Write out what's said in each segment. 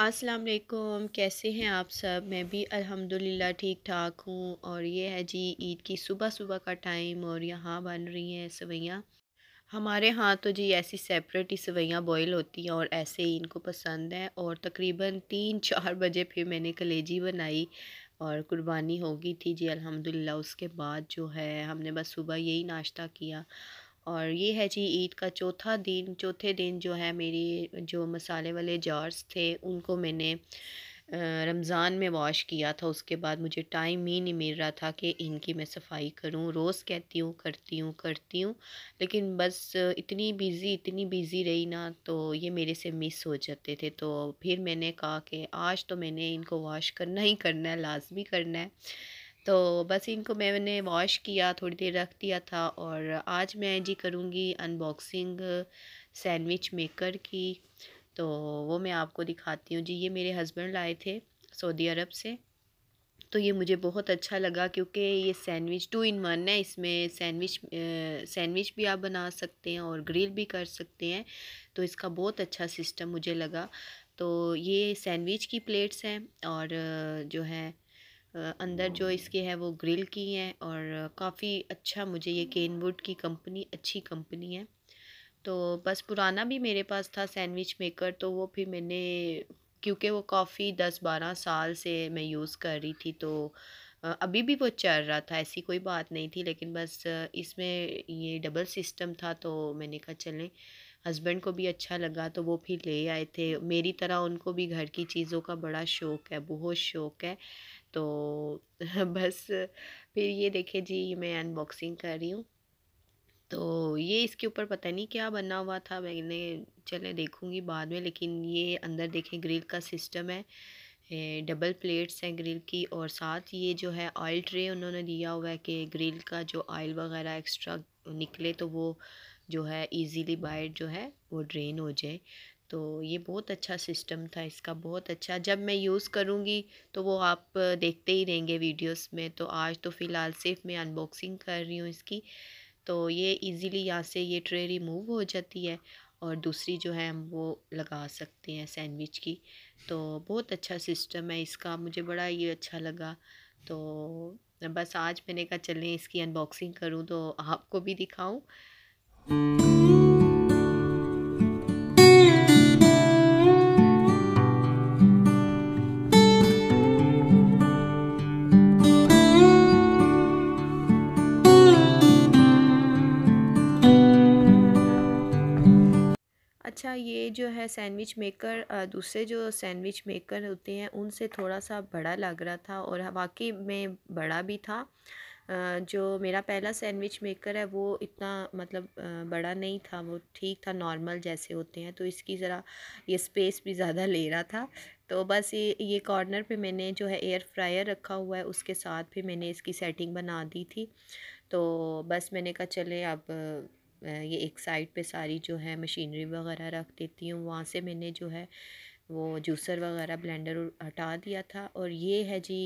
अस्सलाम वालेकुम कैसे हैं आप सब मैं भी अल्हम्दुलिल्लाह ठीक ठाक हूँ और ये है जी ईद की सुबह सुबह का टाइम और यहाँ बन रही हैं सवैयाँ हमारे यहाँ तो जी ऐसी सेपरेट ही सवैयाँ बॉईल होती हैं और ऐसे ही इनको पसंद है और तकरीबन तीन चार बजे फिर मैंने कलेजी बनाई और कुर्बानी होगी थी जी अल्हम्दुलिल्लाह उसके बाद जो है हमने बस सुबह यही नाश्ता किया और ये है जी ईद का चौथा दिन चौथे दिन जो है मेरी जो मसाले वाले जार्स थे उनको मैंने रमज़ान में वॉश किया था उसके बाद मुझे टाइम ही नहीं मिल रहा था कि इनकी मैं सफाई करूं रोज़ कहती हूँ करती हूँ करती हूँ लेकिन बस इतनी बिज़ी इतनी बिज़ी रही ना तो ये मेरे से मिस हो जाते थे तो फिर मैंने कहा कि आज तो मैंने इनको वॉश करना ही करना है लाजमी करना है तो बस इनको मैंने वॉश किया थोड़ी देर रख दिया था और आज मैं जी करूँगी अनबॉक्सिंग सैंडविच मेकर की तो वो मैं आपको दिखाती हूँ जी ये मेरे हस्बैंड लाए थे सऊदी अरब से तो ये मुझे बहुत अच्छा लगा क्योंकि ये सैंडविच टू इन वन है इसमें सैंडविच सैंडविच भी आप बना सकते हैं और ग्रिल भी कर सकते हैं तो इसका बहुत अच्छा सिस्टम मुझे लगा तो ये सैंडविच की प्लेट्स हैं और जो है अंदर जो इसके हैं वो ग्रिल की हैं और काफ़ी अच्छा मुझे ये केनवुड की कंपनी अच्छी कंपनी है तो बस पुराना भी मेरे पास था सैंडविच मेकर तो वो फिर मैंने क्योंकि वो काफ़ी दस बारह साल से मैं यूज़ कर रही थी तो अभी भी वो चल रहा था ऐसी कोई बात नहीं थी लेकिन बस इसमें ये डबल सिस्टम था तो मैंने कहा चलें हस्बैंड को भी अच्छा लगा तो वो फिर ले आए थे मेरी तरह उनको भी घर की चीज़ों का बड़ा शौक़ है बहुत शौक़ है तो बस फिर ये देखे जी मैं अनबॉक्सिंग कर रही हूँ तो ये इसके ऊपर पता नहीं क्या बना हुआ था मैंने चले देखूँगी बाद में लेकिन ये अंदर देखें ग्रिल का सिस्टम है डबल प्लेट्स हैं ग्रिल की और साथ ये जो है ऑयल ट्रे उन्होंने दिया हुआ है कि ग्रिल का जो ऑयल वगैरह एक्स्ट्रा निकले तो वो जो है इजीली बाइट जो है वो ड्रेन हो जाए तो ये बहुत अच्छा सिस्टम था इसका बहुत अच्छा जब मैं यूज़ करूँगी तो वो आप देखते ही रहेंगे वीडियोस में तो आज तो फ़िलहाल सिर्फ मैं अनबॉक्सिंग कर रही हूँ इसकी तो ये इजीली यहाँ से ये ट्रे रिमूव हो जाती है और दूसरी जो है हम वो लगा सकते हैं सैंडविच की तो बहुत अच्छा सिस्टम है इसका मुझे बड़ा ये अच्छा लगा तो बस आज मैंने कहा चलें इसकी अनबॉक्सिंग करूँ तो आपको भी दिखाऊँ अच्छा ये जो है सैंडविच मेकर दूसरे जो सैंडविच मेकर होते हैं उनसे थोड़ा सा बड़ा लग रहा था और वाकई में बड़ा भी था जो मेरा पहला सैंडविच मेकर है वो इतना मतलब बड़ा नहीं था वो ठीक था नॉर्मल जैसे होते हैं तो इसकी ज़रा ये स्पेस भी ज़्यादा ले रहा था तो बस ये ये कॉर्नर पे मैंने जो है एयर फ्रायर रखा हुआ है उसके साथ भी मैंने इसकी सेटिंग बना दी थी तो बस मैंने कहा चले अब ये एक साइड पे सारी जो है मशीनरी वगैरह रख देती हूँ वहाँ से मैंने जो है वो जूसर वगैरह ब्लेंडर हटा दिया था और ये है जी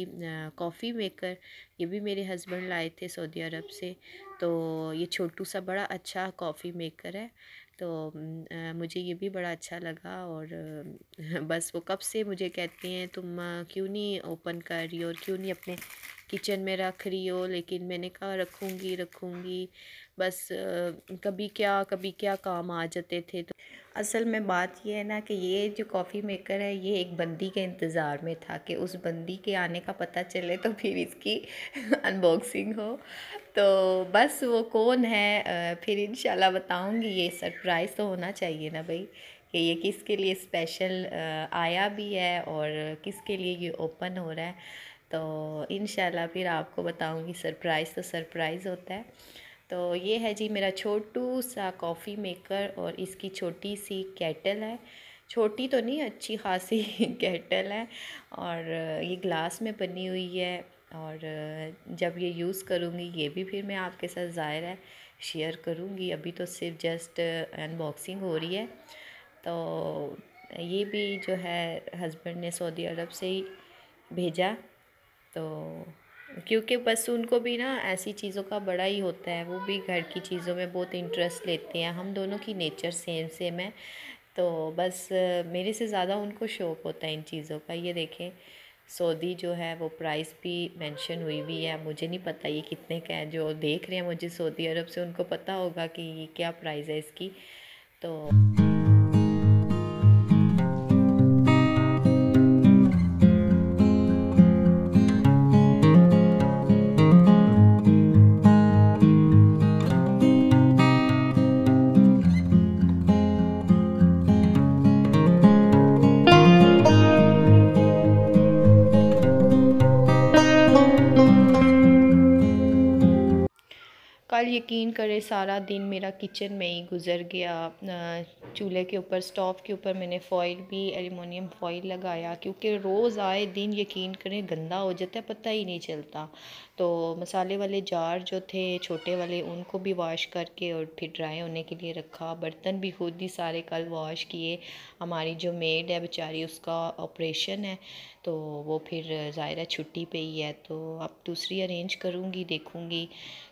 कॉफ़ी मेकर ये भी मेरे हस्बैंड लाए थे सऊदी अरब से तो ये छोटू सा बड़ा अच्छा कॉफ़ी मेकर है तो आ, मुझे ये भी बड़ा अच्छा लगा और बस वो कब से मुझे कहती हैं तुम क्यों नहीं ओपन कर रही हो और क्यों नहीं अपने किचन में रख रही हो लेकिन मैंने कहा रखूँगी रखूँगी बस कभी क्या कभी क्या काम आ जाते थे तो असल में बात यह है ना कि ये जो कॉफ़ी मेकर है ये एक बंदी के इंतज़ार में था कि उस बंदी के आने का पता चले तो फिर इसकी अनबॉक्सिंग हो तो बस वो कौन है फिर इंशाल्लाह बताऊंगी ये सरप्राइज़ तो होना चाहिए ना भाई कि ये किसके लिए स्पेशल आया भी है और किसके लिए ये ओपन हो रहा है तो इन फिर आपको बताऊँगी सरप्राइज़ तो सरप्राइज़ होता है तो ये है जी मेरा छोटू सा कॉफ़ी मेकर और इसकी छोटी सी कैटल है छोटी तो नहीं अच्छी खासी कैटल है और ये ग्लास में बनी हुई है और जब ये यूज़ करूँगी ये भी फिर मैं आपके साथ ज़ाहिर है शेयर करूँगी अभी तो सिर्फ जस्ट अनबॉक्सिंग हो रही है तो ये भी जो है हस्बैंड ने सऊदी अरब से ही भेजा तो क्योंकि बस उनको भी ना ऐसी चीज़ों का बड़ा ही होता है वो भी घर की चीज़ों में बहुत इंटरेस्ट लेते हैं हम दोनों की नेचर सेम सेम है तो बस मेरे से ज़्यादा उनको शौक़ होता है इन चीज़ों का ये देखें सऊदी जो है वो प्राइस भी मेंशन हुई हुई है मुझे नहीं पता ये कितने का है जो देख रहे हैं मुझे सऊदी अरब से उनको पता होगा कि ये क्या प्राइस है इसकी तो कल यकीन करें सारा दिन मेरा किचन में ही गुज़र गया चूल्हे के ऊपर स्टोव के ऊपर मैंने फ़ॉइल भी एलमिनियम फ़ॉइल लगाया क्योंकि रोज़ आए दिन यकीन करें गंदा हो जाता है पता ही नहीं चलता तो मसाले वाले जार जो थे छोटे वाले उनको भी वॉश करके और फिर ड्राई होने के लिए रखा बर्तन भी खुद ही सारे कल वॉश किए हमारी जो मेड है बेचारी उसका ऑपरेशन है तो वो फिर ज़ायरा छुट्टी पे ही है तो अब दूसरी अरेंज करूँगी देखूँगी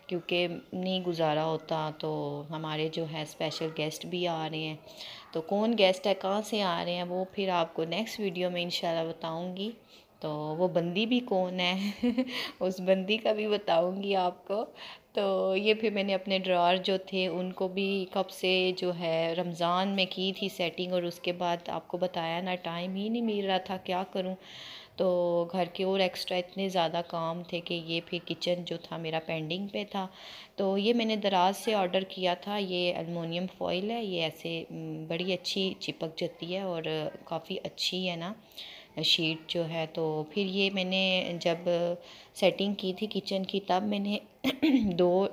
क्योंकि नहीं गुजारा होता तो हमारे जो है स्पेशल गेस्ट भी आ रहे हैं तो कौन गेस्ट है कहाँ से आ रहे हैं वो फिर आपको नेक्स्ट वीडियो में इन बताऊँगी तो वो बंदी भी कौन है उस बंदी का भी बताऊंगी आपको तो ये फिर मैंने अपने ड्रार जो थे उनको भी कब से जो है रमज़ान में की थी सेटिंग और उसके बाद आपको बताया ना टाइम ही नहीं मिल रहा था क्या करूं तो घर के और एक्स्ट्रा इतने ज़्यादा काम थे कि ये फिर किचन जो था मेरा पेंडिंग पे था तो ये मैंने दराज से ऑर्डर किया था ये अलमोनियम फॉइल है ये ऐसे हम्म, बड़ी अच्छी चिपक जाती है और काफ़ी अच्छी है ना शीट जो है तो फिर ये मैंने जब सेटिंग की थी किचन की तब मैंने दो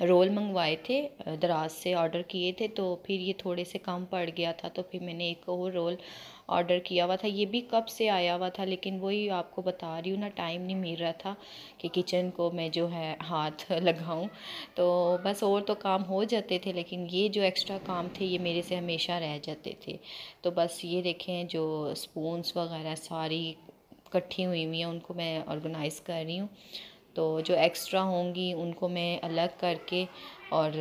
रोल मंगवाए थे दराज से ऑर्डर किए थे तो फिर ये थोड़े से कम पड़ गया था तो फिर मैंने एक और रोल ऑर्डर किया हुआ था ये भी कब से आया हुआ था लेकिन वही आपको बता रही हूँ ना टाइम नहीं मिल रहा था कि किचन को मैं जो है हाथ लगाऊँ तो बस और तो काम हो जाते थे लेकिन ये जो एक्स्ट्रा काम थे ये मेरे से हमेशा रह जाते थे तो बस ये देखें जो स्पूनस वगैरह सारी इकट्ठी हुई हुई हैं उनको मैं ऑर्गेनाइज़ कर रही हूँ तो जो एक्स्ट्रा होंगी उनको मैं अलग करके और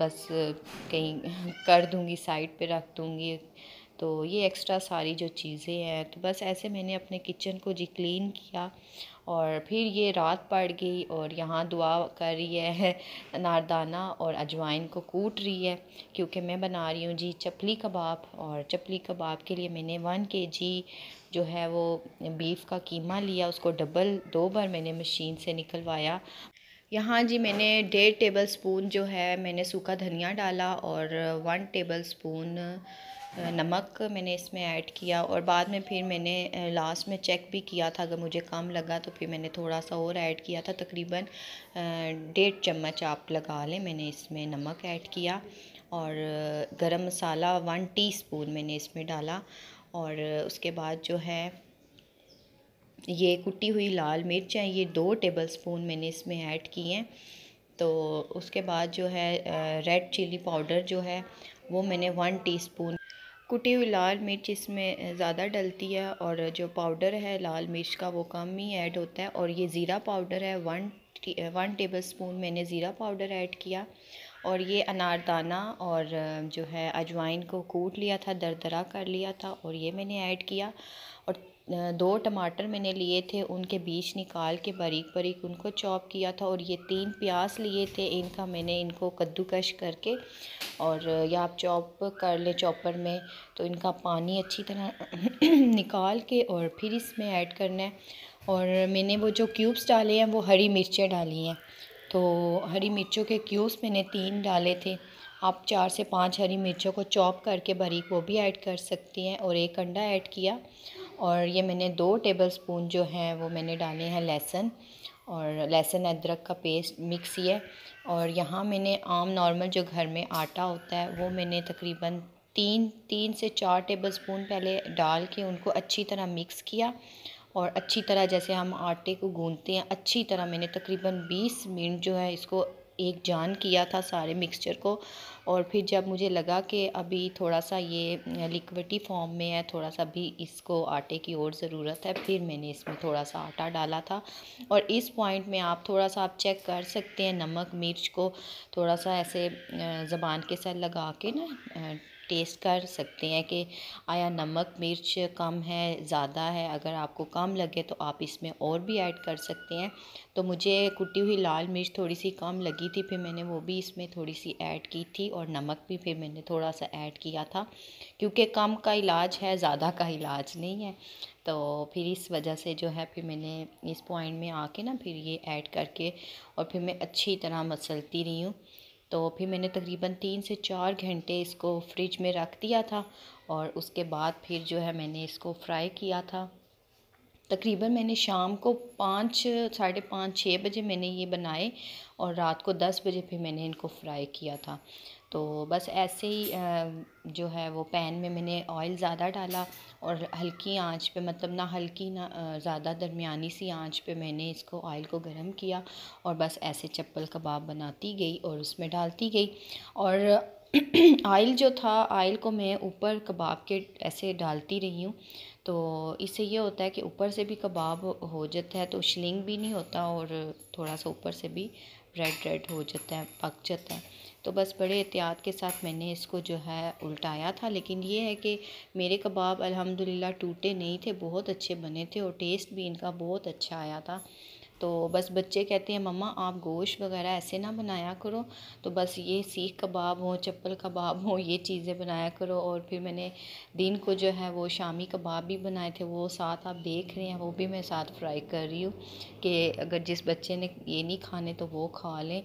बस कहीं कर दूँगी साइड पे रख दूँगी तो ये एक्स्ट्रा सारी जो चीज़ें हैं तो बस ऐसे मैंने अपने किचन को जी क्लीन किया और फिर ये रात पड़ गई और यहाँ दुआ कर रही है नारदाना और अजवाइन को कूट रही है क्योंकि मैं बना रही हूँ जी चपली कबाब और चपली कबाब के लिए मैंने वन के जी जो है वो बीफ़ का कीमा लिया उसको डबल दो बार मैंने मशीन से निकलवाया यहाँ जी मैंने डेढ़ टेबल स्पून जो है मैंने सूखा धनिया डाला और वन टेबल स्पून नमक मैंने इसमें ऐड किया और बाद में फिर मैंने लास्ट में चेक भी किया था अगर मुझे कम लगा तो फिर मैंने थोड़ा सा और ऐड किया था तकरीबन डेढ़ चम्मच आप लगा लें मैंने इसमें नमक ऐड किया और गरम मसाला वन टीस्पून मैंने इसमें डाला और उसके बाद जो है ये कुटी हुई लाल मिर्च है ये दो टेबल स्पून मैंने इसमें ऐड किए हैं तो उसके बाद जो है रेड चिली पाउडर जो है वो मैंने वन टीस्पून कुटी हुई लाल मिर्च इसमें ज़्यादा डलती है और जो पाउडर है लाल मिर्च का वो कम ही ऐड होता है और ये ज़ीरा पाउडर है वन वन टेबल स्पून मैंने ज़ीरा पाउडर ऐड किया और ये अनारदाना और जो है अजवाइन को कूट लिया था दरदरा कर लिया था और ये मैंने ऐड किया और दो टमाटर मैंने लिए थे उनके बीज निकाल के बारीक बारीक उनको चॉप किया था और ये तीन प्याज लिए थे इनका मैंने इनको कद्दूकश करके और या आप चॉप कर लें चॉपर में तो इनका पानी अच्छी तरह निकाल के और फिर इसमें ऐड करना है और मैंने वो जो क्यूब्स डाले हैं वो हरी मिर्चें डाली हैं तो हरी मिर्चों के क्यूब्स मैंने तीन डाले थे आप चार से पाँच हरी मिर्चों को चॉप करके बारीक वो भी ऐड कर सकती हैं और एक अंडा ऐड किया और ये मैंने दो टेबल स्पून जो हैं वो मैंने डाले हैं लहसुन और लहसुन अदरक का पेस्ट मिक्स ही है और यहाँ मैंने आम नॉर्मल जो घर में आटा होता है वो मैंने तकरीबन तीन तीन से चार टेबल स्पून पहले डाल के उनको अच्छी तरह मिक्स किया और अच्छी तरह जैसे हम आटे को गूंदते हैं अच्छी तरह मैंने तकरीबन 20 मिनट जो है इसको एक जान किया था सारे मिक्सचर को और फिर जब मुझे लगा कि अभी थोड़ा सा ये लिक्विडी फॉर्म में है थोड़ा सा भी इसको आटे की और ज़रूरत है फिर मैंने इसमें थोड़ा सा आटा डाला था और इस पॉइंट में आप थोड़ा सा आप चेक कर सकते हैं नमक मिर्च को थोड़ा सा ऐसे ज़बान के साथ लगा के ना टेस्ट कर सकते हैं कि आया नमक मिर्च कम है ज़्यादा है अगर आपको कम लगे तो आप इसमें और भी ऐड कर सकते हैं तो मुझे कुटी हुई लाल मिर्च थोड़ी सी कम लगी थी फिर मैंने वो भी इसमें थोड़ी सी ऐड की थी और नमक भी फिर मैंने थोड़ा सा ऐड किया था क्योंकि कम का इलाज है ज़्यादा का इलाज नहीं है तो फिर इस वजह से जो है फिर मैंने इस पॉइंट में आके ना फिर ये ऐड करके और फिर मैं अच्छी तरह मसलती रही हूँ तो फिर मैंने तकरीबन तीन से चार घंटे इसको फ्रिज में रख दिया था और उसके बाद फिर जो है मैंने इसको फ्राई किया था तकरीबन मैंने शाम को पाँच साढ़े पाँच छः बजे मैंने ये बनाए और रात को दस बजे फिर मैंने इनको फ्राई किया था तो बस ऐसे ही जो है वो पैन में मैंने ऑयल ज़्यादा डाला और हल्की आंच पे मतलब ना हल्की ना ज़्यादा दरमियानी सी आंच पे मैंने इसको ऑयल को गर्म किया और बस ऐसे चप्पल कबाब बनाती गई और उसमें डालती गई और ऑयल जो था ऑयल को मैं ऊपर कबाब के ऐसे डालती रही हूँ तो इससे ये होता है कि ऊपर से भी कबाब हो जाता है तो शिलिंग भी नहीं होता और थोड़ा सा ऊपर से भी रेड रेड हो जाता है पक जाता है तो बस बड़े एहतियात के साथ मैंने इसको जो है उल्टाया था लेकिन ये है कि मेरे कबाब अल्हम्दुलिल्लाह टूटे नहीं थे बहुत अच्छे बने थे और टेस्ट भी इनका बहुत अच्छा आया था तो बस बच्चे कहते हैं मम्मा आप गोश्त वगैरह ऐसे ना बनाया करो तो बस ये सीख कबाब हो चप्पल कबाब हो ये चीज़ें बनाया करो और फिर मैंने दिन को जो है वो शामी कबाब भी बनाए थे वो साथ आप देख रहे हैं वो भी मैं साथ फ्राई कर रही हूँ कि अगर जिस बच्चे ने ये नहीं खाने तो वो खा लें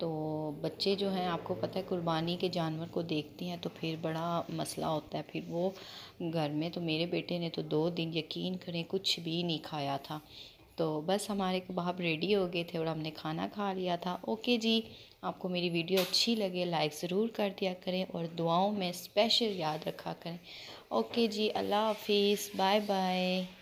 तो बच्चे जो हैं आपको पता है कुर्बानी के जानवर को देखती हैं तो फिर बड़ा मसला होता है फिर वो घर में तो मेरे बेटे ने तो दो दिन यकीन करें कुछ भी नहीं खाया था तो बस हमारे कबाब रेडी हो गए थे और हमने खाना खा लिया था ओके जी आपको मेरी वीडियो अच्छी लगे लाइक ज़रूर कर दिया करें और दुआओं में स्पेशल याद रखा करें ओके जी अल्लाह हाफिज़ बाय बाय